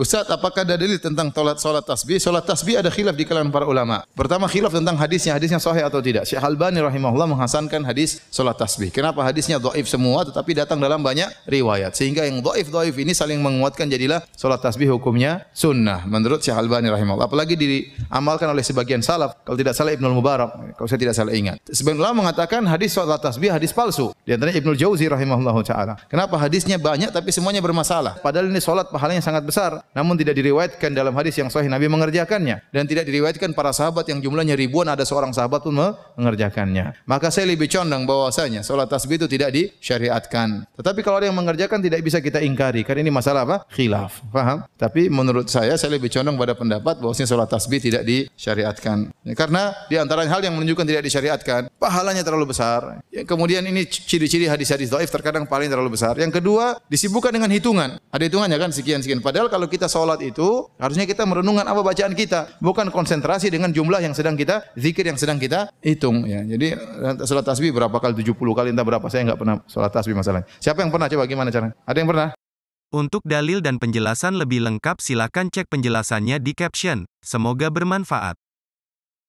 Ustaz, apakah ada dalil tentang tolat salat tasbih? Salat tasbih ada khilaf di kalangan para ulama. Pertama khilaf tentang hadisnya, hadisnya sahih atau tidak. Syekh Albani rahimahullah menghasankan hadis solat tasbih. Kenapa hadisnya do'if semua tetapi datang dalam banyak riwayat. Sehingga yang do'if-do'if ini saling menguatkan jadilah solat tasbih hukumnya sunnah menurut Syekh Albani rahimahullah. Apalagi diamalkan oleh sebagian salaf. Kalau tidak salah Ibnul Mubarak, kalau saya tidak salah ingat. Sebagian ulama mengatakan hadis solat tasbih hadis palsu. Di antaranya Ibnul Jauzi rahimahullah taala. Kenapa hadisnya banyak tapi semuanya bermasalah? Padahal ini solat pahalanya sangat besar. Namun tidak diriwayatkan dalam hadis yang sahih Nabi mengerjakannya dan tidak diriwayatkan para sahabat yang jumlahnya ribuan ada seorang sahabat pun mengerjakannya. Maka saya lebih condong bahwasanya salat tasbih itu tidak disyariatkan. Tetapi kalau ada yang mengerjakan tidak bisa kita ingkari karena ini masalah apa? Khilaf. Paham? Tapi menurut saya saya lebih condong pada pendapat bahwasanya salat tasbih tidak disyariatkan. Ya, karena di antara hal yang menunjukkan tidak disyariatkan, pahalanya terlalu besar. Ya, kemudian ini ciri-ciri hadis-hadis dhaif terkadang paling terlalu besar. Yang kedua, disibukkan dengan hitungan. Ada hitungannya kan sekian-sekian. Padahal kalau kita kita sholat itu, harusnya kita merenungkan apa bacaan kita, bukan konsentrasi dengan jumlah yang sedang kita zikir yang sedang kita hitung ya. Jadi eh, sholat tasbih berapa kali 70 kali entah berapa saya nggak pernah sholat tasbih masalahnya. Siapa yang pernah coba gimana cara Ada yang pernah? Untuk dalil dan penjelasan lebih lengkap silakan cek penjelasannya di caption. Semoga bermanfaat.